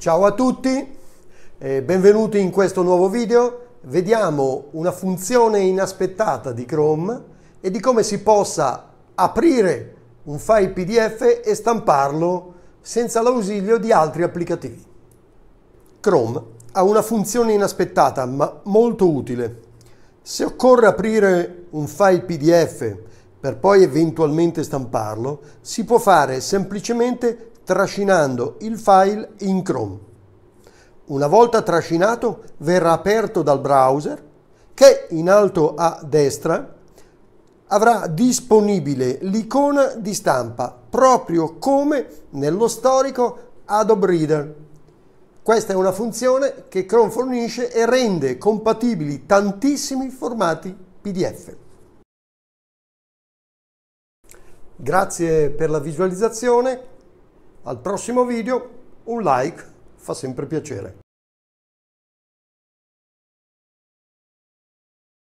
Ciao a tutti, eh, benvenuti in questo nuovo video. Vediamo una funzione inaspettata di Chrome e di come si possa aprire un file PDF e stamparlo senza l'ausilio di altri applicativi. Chrome ha una funzione inaspettata ma molto utile. Se occorre aprire un file PDF per poi eventualmente stamparlo, si può fare semplicemente trascinando il file in Chrome. Una volta trascinato verrà aperto dal browser che in alto a destra avrà disponibile l'icona di stampa proprio come nello storico Adobe Reader. Questa è una funzione che Chrome fornisce e rende compatibili tantissimi formati PDF. Grazie per la visualizzazione al prossimo video un like fa sempre piacere.